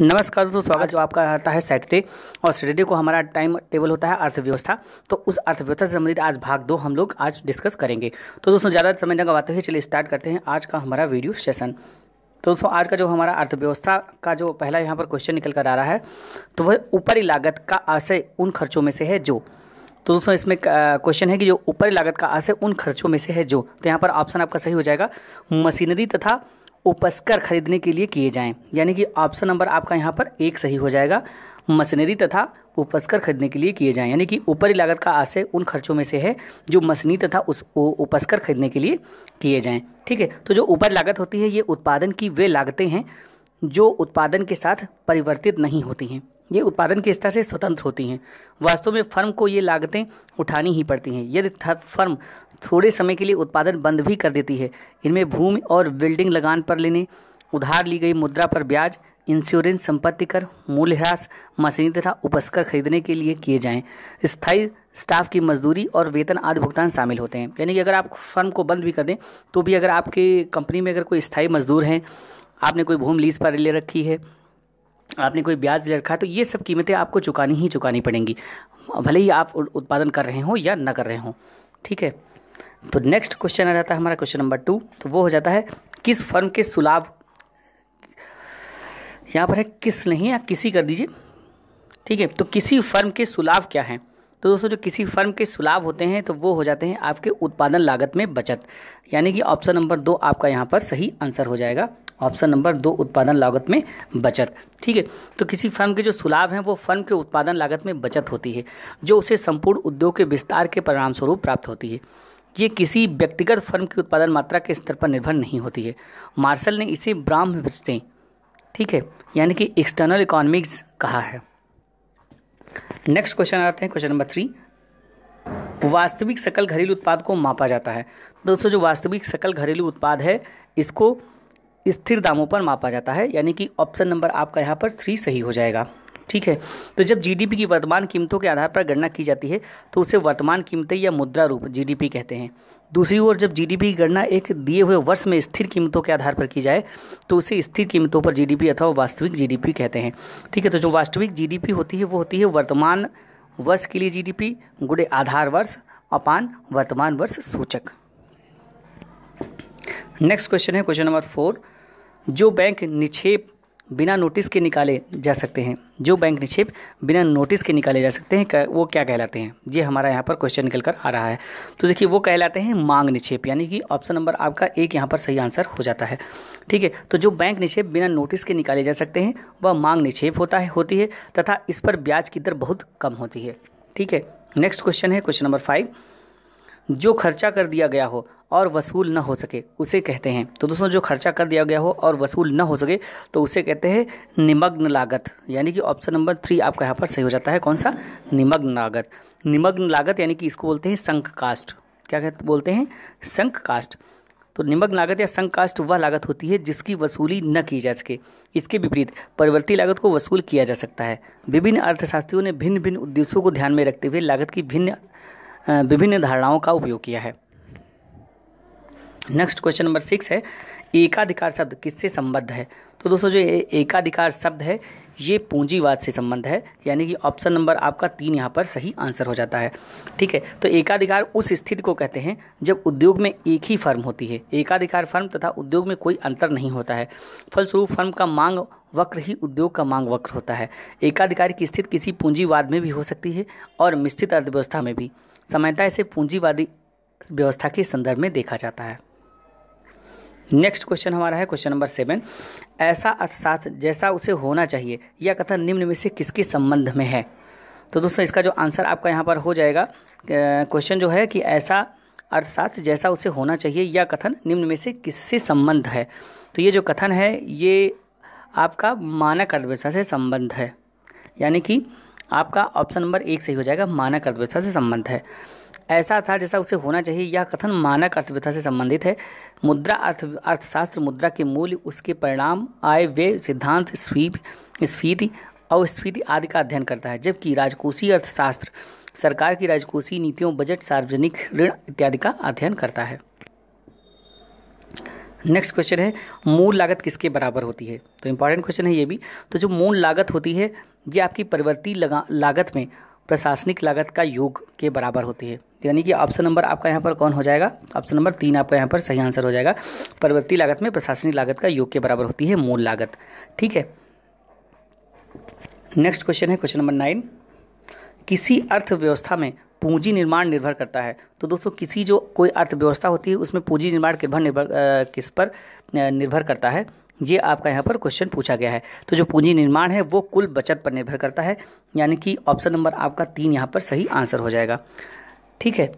नमस्कार दोस्तों स्वागत जो आपका आता है सैटरडे और सैटरडे को हमारा टाइम टेबल होता है अर्थव्यवस्था तो उस अर्थव्यवस्था से संबंधित आज भाग दो हम लोग आज डिस्कस करेंगे तो दोस्तों ज़्यादा समय न गवाते हुए चलिए स्टार्ट करते हैं आज का हमारा वीडियो सेशन तो दोस्तों आज का जो हमारा अर्थव्यवस्था का जो पहला यहाँ पर क्वेश्चन निकल कर आ रहा है तो वह ऊपरी लागत का आशय उन खर्चों में से है जो तो दोस्तों इसमें क्वेश्चन है कि जो ऊपरी लागत का आशय उन खर्चों में से है जो तो यहाँ पर ऑप्शन आपका सही हो जाएगा मशीनरी तथा उपस्कर खरीदने के लिए किए जाएं यानी कि ऑप्शन नंबर आपका यहाँ पर एक सही हो जाएगा मशीनरी तथा उपस्कर खरीदने के लिए किए जाएं यानी कि ऊपरी लागत का आशय उन खर्चों में से है जो मशीनी तथा उस उपस्कर खरीदने के लिए किए जाएं ठीक है तो जो ऊपर लागत होती है ये उत्पादन की वे लागतें हैं जो उत्पादन के साथ परिवर्तित नहीं होती हैं ये उत्पादन के स्तर से स्वतंत्र होती हैं वास्तव में फर्म को ये लागतें उठानी ही पड़ती हैं यदि फर्म थोड़े समय के लिए उत्पादन बंद भी कर देती है इनमें भूमि और बिल्डिंग लगान पर लेने उधार ली गई मुद्रा पर ब्याज इंश्योरेंस संपत्ति कर मूल्यह्रास मशीनी तथा उपस्कर खरीदने के लिए किए जाएं स्थायी स्टाफ की मजदूरी और वेतन आदि भुगतान शामिल होते हैं यानी कि अगर आप फर्म को बंद भी कर दें तो भी अगर आपके कंपनी में अगर कोई स्थायी मजदूर हैं आपने कोई भूमि लीज पर ले रखी है आपने कोई ब्याज ले रखा है तो ये सब कीमतें आपको चुकानी ही चुकानी पड़ेंगी भले ही आप उत्पादन कर रहे हों या ना कर रहे हों ठीक है तो नेक्स्ट क्वेश्चन आ जाता है हमारा क्वेश्चन नंबर टू तो वो हो जाता है किस फर्म के सुलाभ यहाँ पर है किस नहीं आप किसी कर दीजिए ठीक है तो किसी फर्म के सुलाभ क्या हैं तो दोस्तों जो किसी फर्म के सुलाभ होते हैं तो वो हो जाते हैं आपके उत्पादन लागत में बचत यानी कि ऑप्शन नंबर दो आपका यहाँ पर सही आंसर हो जाएगा ऑप्शन नंबर दो उत्पादन लागत में बचत ठीक है तो किसी फर्म के जो सुलाभ हैं वो फर्म के उत्पादन लागत में बचत होती है जो उसे संपूर्ण उद्योग के विस्तार के परिणामस्वरूप प्राप्त होती है ये किसी व्यक्तिगत फर्म की उत्पादन मात्रा के स्तर पर निर्भर नहीं होती है मार्शल ने इसे ब्राह्म बचते ठीक है यानी कि एक्सटर्नल इकोनॉमिक्स कहा है नेक्स्ट क्वेश्चन आते हैं क्वेश्चन नंबर थ्री वास्तविक सकल घरेलू उत्पाद को मापा जाता है दोस्तों जो वास्तविक सकल घरेलू उत्पाद है इसको स्थिर दामों पर मापा जाता है यानी कि ऑप्शन नंबर आपका यहाँ पर थ्री सही हो जाएगा ठीक है तो जब जीडीपी की वर्तमान कीमतों के आधार पर गणना की जाती है तो उसे वर्तमान कीमतें या मुद्रा रूप जीडीपी कहते हैं दूसरी ओर जब जीडीपी की गणना एक दिए हुए वर्ष में स्थिर कीमतों के आधार पर की जाए तो उसे स्थिर कीमतों पर जीडीपी अथवा वास्तविक जीडीपी कहते हैं ठीक है तो जो वास्तविक जीडीपी होती है वो होती है वर्तमान वर्ष के लिए जीडीपी गुड़े आधार वर्ष अपान वर्तमान वर्ष सूचक नेक्स्ट क्वेश्चन है क्वेश्चन नंबर फोर जो बैंक निक्षेप बिना नोटिस के निकाले जा सकते हैं जो बैंक निक्षेप बिना नोटिस के निकाले जा सकते हैं वो क्या कहलाते हैं ये हमारा यहाँ पर क्वेश्चन निकल कर आ रहा है तो देखिए वो कहलाते हैं मांग निक्षेप यानी कि ऑप्शन नंबर आपका एक यहाँ पर सही आंसर हो जाता है ठीक है तो जो बैंक निक्षेप बिना नोटिस के निकाले जा सकते हैं वह मांग निक्षेप होता है होती है तथा इस पर ब्याज की दर बहुत कम होती है ठीक है नेक्स्ट क्वेश्चन है क्वेश्चन नंबर फाइव जो खर्चा कर दिया गया हो और वसूल ना हो सके उसे कहते हैं तो दोस्तों जो खर्चा कर दिया गया हो और वसूल ना हो सके तो उसे कहते हैं निमग्न लागत यानी कि ऑप्शन नंबर थ्री आपका यहाँ पर सही हो जाता है कौन सा निमग्न लागत निमग्न लागत यानी कि इसको बोलते हैं संक कास्ट क्या कहते बोलते हैं संक कास्ट तो निमग्न लागत या संक कास्ट वह लागत होती है जिसकी वसूली न की जा सके इसके विपरीत परिवर्ती लागत को वसूल किया जा सकता है विभिन्न अर्थशास्त्रियों ने भिन्न भिन्न उद्देश्यों को ध्यान में रखते हुए लागत की भिन्न विभिन्न धारणाओं का उपयोग किया है नेक्स्ट क्वेश्चन नंबर सिक्स है एकाधिकार शब्द किससे संबद्ध है तो दोस्तों जो एकाधिकार शब्द है ये पूंजीवाद से संबंध है यानी कि ऑप्शन नंबर आपका तीन यहाँ पर सही आंसर हो जाता है ठीक है तो एकाधिकार उस स्थिति को कहते हैं जब उद्योग में एक ही फर्म होती है एकाधिकार फर्म तथा उद्योग में कोई अंतर नहीं होता है फलस्वरूप फर्म का मांग वक्र ही उद्योग का मांग वक्र होता है एकाधिकार की स्थिति किसी पूंजीवाद में भी हो सकती है और मिश्रित अर्थव्यवस्था में भी सामान्यतः इसे पूंजीवादी व्यवस्था के संदर्भ में देखा जाता है नेक्स्ट क्वेश्चन हमारा है क्वेश्चन नंबर सेवन ऐसा अर्थशास्त्र जैसा उसे होना चाहिए यह कथन निम्न में से किसके संबंध में है तो दोस्तों इसका जो आंसर आपका यहाँ पर हो जाएगा क्वेश्चन जो है कि ऐसा अर्थशास्त्र जैसा उसे होना चाहिए यह कथन निम्न में से किससे संबंध है तो ये जो कथन है ये आपका मानक अर्थव्यवस्था से संबंध है यानी कि आपका ऑप्शन नंबर एक सही हो जाएगा मानक अर्थव्यवस्था से संबंध है ऐसा था जैसा उसे होना चाहिए यह कथन मानक अर्थव्यवस्था से संबंधित है मुद्रा अर्थ अर्थशास्त्र मुद्रा के मूल्य उसके परिणाम आय व्यय सिद्धांत स्वीप स्फीति अवस्फीति आदि का अध्ययन करता है जबकि राजकोषीय अर्थशास्त्र सरकार की राजकोषीय नीतियों बजट सार्वजनिक ऋण इत्यादि का अध्ययन करता है नेक्स्ट क्वेश्चन है मूल लागत किसके बराबर होती है तो इंपॉर्टेंट क्वेश्चन है ये भी तो जो मूल लागत होती है ये आपकी परिवर्ती लगा लागत में प्रशासनिक लागत का योग के बराबर होती है यानी कि ऑप्शन नंबर आपका यहाँ पर कौन हो जाएगा ऑप्शन नंबर तीन आपका यहाँ पर सही आंसर हो जाएगा परिवर्ती लागत में प्रशासनिक लागत का योग के बराबर होती है मूल लागत ठीक है नेक्स्ट क्वेश्चन है क्वेश्चन नंबर नाइन किसी अर्थव्यवस्था में पूंजी निर्माण निर्भर करता है तो दोस्तों किसी जो कोई अर्थव्यवस्था होती है उसमें पूंजी निर्माण निर्भर किस पर निर्भर करता है ये आपका यहाँ पर क्वेश्चन पूछा गया है तो जो पूंजी निर्माण है वो कुल बचत पर निर्भर करता है यानी कि ऑप्शन नंबर आपका तीन यहाँ पर सही आंसर हो जाएगा ठीक है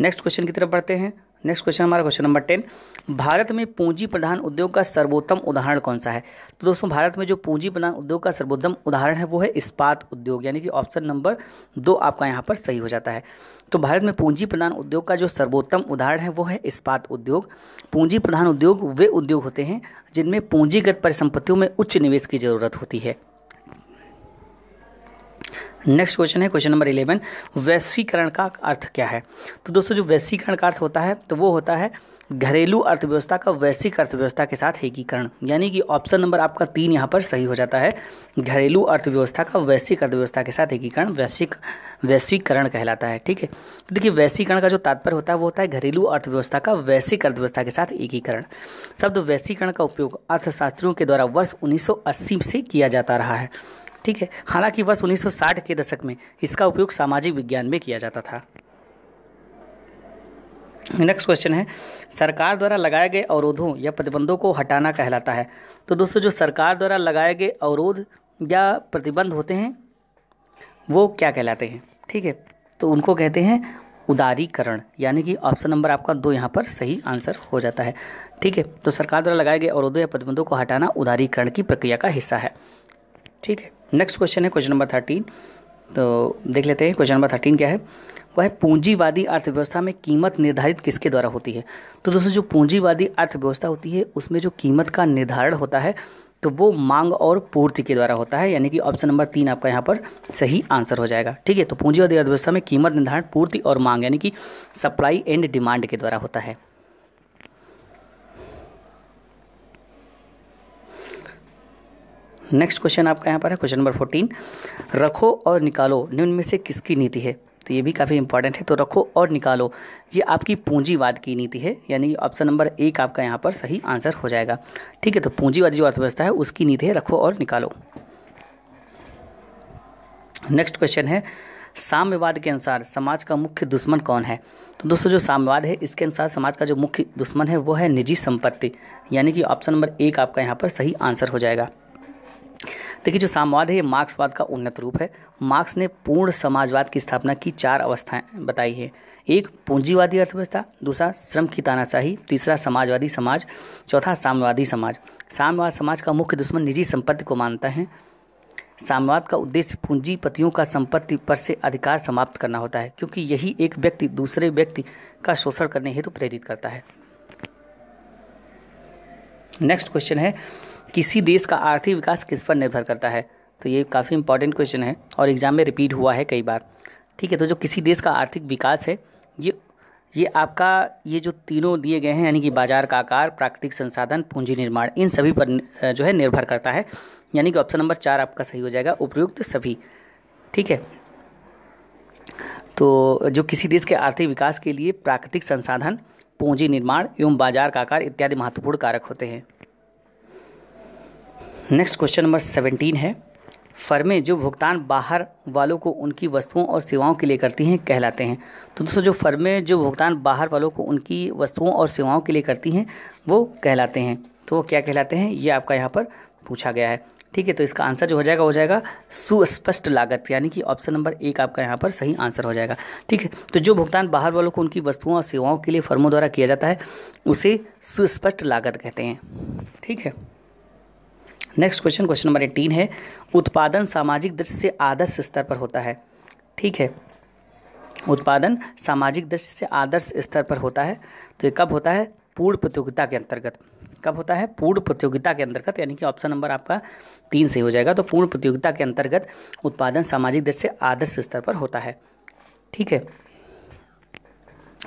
नेक्स्ट क्वेश्चन की तरफ बढ़ते हैं नेक्स्ट क्वेश्चन हमारा क्वेश्चन नंबर टेन भारत में पूंजी प्रधान उद्योग का सर्वोत्तम उदाहरण कौन सा है तो दोस्तों भारत में जो पूंजी प्रधान उद्योग का सर्वोत्तम उदाहरण है वो है इस्पात उद्योग यानी कि ऑप्शन नंबर दो आपका यहाँ पर सही हो जाता है तो भारत में पूंजी प्रधान उद्योग का जो सर्वोत्तम उदाहरण है वो है इस्पात उद्योग पूंजी प्रधान उद्योग वे उद्योग होते हैं जिनमें पूंजीगत परिसंपत्तियों में उच्च निवेश की जरूरत होती है नेक्स्ट क्वेश्चन है क्वेश्चन नंबर इलेवन वैश्वीकरण का अर्थ क्या है तो दोस्तों जो वैश्वीकरण का अर्थ होता है तो वो होता है घरेलू अर्थव्यवस्था का वैश्विक अर्थव्यवस्था के साथ एकीकरण यानी कि ऑप्शन नंबर आपका तीन यहाँ पर सही हो जाता है घरेलू अर्थव्यवस्था का वैश्विक अर्थव्यवस्था के साथ एकीकरण वैश्विक वैश्वीकरण कहलाता है ठीक है तो देखिए वैश्वीकरण का जो तात्पर्य होता है वो होता है घरेलू अर्थव्यवस्था का वैश्विक अर्थव्यवस्था के साथ एकीकरण शब्द वैश्वीकरण का उपयोग अर्थशास्त्रियों के द्वारा वर्ष उन्नीस से किया जाता रहा है ठीक है हालांकि वर्ष 1960 के दशक में इसका उपयोग सामाजिक विज्ञान में किया जाता था नेक्स्ट क्वेश्चन है सरकार द्वारा लगाए गए अवरोधों या प्रतिबंधों को हटाना कहलाता है तो दोस्तों जो सरकार द्वारा लगाए गए अवरोध या प्रतिबंध होते हैं वो क्या कहलाते हैं ठीक है तो उनको कहते हैं उदारीकरण यानी कि ऑप्शन नंबर आपका दो यहाँ पर सही आंसर हो जाता है ठीक है तो सरकार द्वारा लगाए गए अवरोधों या प्रतिबंधों को हटाना उदारीकरण की प्रक्रिया का हिस्सा है ठीक है नेक्स्ट क्वेश्चन है क्वेश्चन नंबर थर्टीन तो देख लेते हैं क्वेश्चन नंबर थर्टीन क्या है वह पूंजीवादी अर्थव्यवस्था में कीमत निर्धारित किसके द्वारा होती है तो दोस्तों जो पूंजीवादी अर्थव्यवस्था होती है उसमें जो कीमत का निर्धारण होता है तो वो मांग और पूर्ति के द्वारा होता है यानी कि ऑप्शन नंबर तीन आपका यहाँ पर सही आंसर हो जाएगा ठीक है तो पूंजीवादी अर्थव्यवस्था में कीमत निर्धारण पूर्ति और मांग यानी कि सप्लाई एंड डिमांड के द्वारा होता है नेक्स्ट क्वेश्चन आपका यहाँ पर है क्वेश्चन नंबर फोर्टीन रखो और निकालो निम्न में से किसकी नीति है तो ये भी काफ़ी इंपॉर्टेंट है तो रखो और निकालो ये आपकी पूंजीवाद की नीति है यानी ऑप्शन नंबर एक आपका यहाँ पर सही आंसर हो जाएगा ठीक है तो पूंजीवाद जो अर्थव्यवस्था है उसकी नीति है रखो और निकालो नेक्स्ट क्वेश्चन है साम्यवाद के अनुसार समाज का मुख्य दुश्मन कौन है तो दोस्तों जो साम्यवाद है इसके अनुसार समाज का जो मुख्य दुश्मन है वो है निजी संपत्ति यानी कि ऑप्शन नंबर एक आपका यहाँ पर सही आंसर हो जाएगा देखिए जो सामवाद है ये मार्क्सवाद का उन्नत रूप है मार्क्स ने पूर्ण समाजवाद की स्थापना की चार अवस्थाएं बताई हैं एक पूंजीवादी अर्थव्यवस्था दूसरा श्रम की तानाशाही तीसरा समाजवादी समाज चौथा साम्यवादी समाज साम्यवाद समाज का मुख्य दुश्मन निजी संपत्ति को मानता है साम्यवाद का उद्देश्य पूंजीपतियों का संपत्ति पर से अधिकार समाप्त करना होता है क्योंकि यही एक व्यक्ति दूसरे व्यक्ति का शोषण करने हेतु तो प्रेरित करता है नेक्स्ट क्वेश्चन है किसी देश का आर्थिक विकास किस पर निर्भर करता है तो ये काफ़ी इंपॉर्टेंट क्वेश्चन है और एग्ज़ाम में रिपीट हुआ है कई बार ठीक है तो जो किसी देश का आर्थिक विकास है ये ये आपका ये जो तीनों दिए गए हैं यानी कि बाजार का आकार प्राकृतिक संसाधन पूंजी निर्माण इन सभी पर जो है निर्भर करता है यानी कि ऑप्शन नंबर चार आपका सही हो जाएगा उपयुक्त सभी ठीक है तो जो किसी देश के आर्थिक विकास के लिए प्राकृतिक संसाधन पूंजी निर्माण एवं बाजार का आकार इत्यादि महत्वपूर्ण कारक होते हैं नेक्स्ट क्वेश्चन नंबर सेवेंटीन है फर्में जो भुगतान बाहर वालों को उनकी वस्तुओं और सेवाओं के लिए करती हैं कहलाते हैं तो दोस्तों जो फर्में जो भुगतान बाहर वालों को उनकी वस्तुओं और सेवाओं के लिए करती हैं वो कहलाते हैं तो वो क्या कहलाते हैं ये आपका यहाँ पर पूछा गया है ठीक है तो इसका आंसर जो हो जाएगा हो जाएगा सुस्पष्ट लागत यानी कि ऑप्शन नंबर एक आपका यहाँ पर सही आंसर हो जाएगा ठीक है तो जो भुगतान बाहर वालों को उनकी वस्तुओं और सेवाओं के लिए फर्मों द्वारा किया जाता है उसे सुस्पष्ट लागत कहते हैं ठीक है next question question number eighteen है उत्पादन सामाजिक दृष्टि से आदर्श स्तर पर होता है ठीक है उत्पादन सामाजिक दृष्टि से आदर्श स्तर पर होता है तो ये कब होता है पूर्ण प्रतियोगिता के अंतर्गत कब होता है पूर्ण प्रतियोगिता के अंतर्गत यानी कि ऑप्शन नंबर आपका तीन से हो जाएगा तो पूर्ण प्रतियोगिता के अंतर्गत उत्पादन सामाजिक दृष्टि से आदर्श स्तर पर होता है ठीक है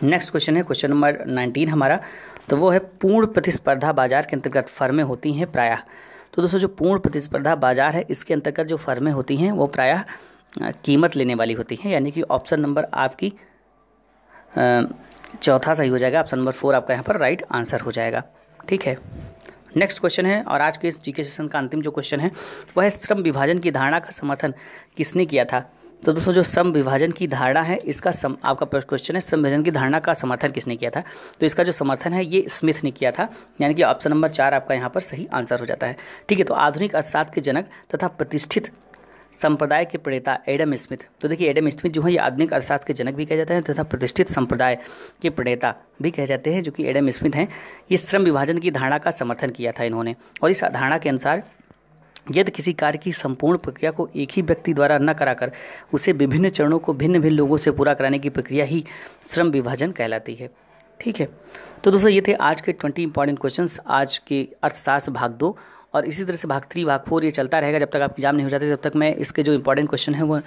नेक्स्ट क्वेश्चन है क्वेश्चन नंबर नाइनटीन हमारा तो वो है पूर्ण प्रतिस्पर्धा बाजार के अंतर्गत फर्में होती हैं प्रायः तो दोस्तों जो पूर्ण प्रतिस्पर्धा बाजार है इसके अंतर्गत जो फर्में होती हैं वो प्रायः कीमत लेने वाली होती हैं यानी कि ऑप्शन नंबर आपकी चौथा सही हो जाएगा ऑप्शन नंबर फोर आपका यहाँ पर राइट आंसर हो जाएगा ठीक है नेक्स्ट क्वेश्चन है और आज के इस जीके सेशन का अंतिम जो क्वेश्चन है वह श्रम विभाजन की धारणा का समर्थन किसने किया था तो दोस्तों जो सम विभाजन की धारणा है इसका सम आपका फर्स्ट क्वेश्चन है सम विभाजन की धारणा का समर्थन किसने किया था तो इसका जो समर्थन है ये स्मिथ ने किया था यानी कि ऑप्शन नंबर चार आपका यहाँ पर सही आंसर हो जाता है ठीक है तो आधुनिक अर्थशास्त्र के जनक तथा प्रतिष्ठित संप्रदाय के प्रणेता एडम स्मिथ तो देखिए एडम स्मिथ जो है ये आधुनिक अर्थशास्त्र के जनक भी कहे जाते हैं तथा प्रतिष्ठित संप्रदाय के प्रणेता भी कहे जाते हैं जो कि एडम स्मिथ हैं ये श्रम विभाजन की धारणा का समर्थन किया था इन्होंने और इस धारणा के अनुसार यदि किसी कार्य की संपूर्ण प्रक्रिया को एक ही व्यक्ति द्वारा न कराकर उसे विभिन्न चरणों को भिन्न भिन्न लोगों से पूरा कराने की प्रक्रिया ही श्रम विभाजन कहलाती है ठीक है तो दोस्तों ये थे आज के ट्वेंटी इंपॉर्टेंट क्वेश्चन आज के अर्थशास्त्र भाग दो और इसी तरह से भाग थ्री भाग फोर ये चलता रहेगा जब तक आप एग्जाम नहीं हो जाते तब तक मैं इसके जो इंपॉर्टेंट क्वेश्चन है वो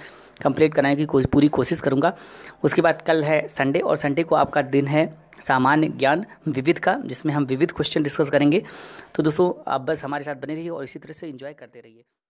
कंप्लीट कराने की कोश, पूरी कोशिश करूँगा उसके बाद कल है संडे और संडे को आपका दिन है सामान्य ज्ञान विविध का जिसमें हम विविध क्वेश्चन डिस्कस करेंगे तो दोस्तों आप बस हमारे साथ बने रहिए और इसी तरह से इन्जॉय करते रहिए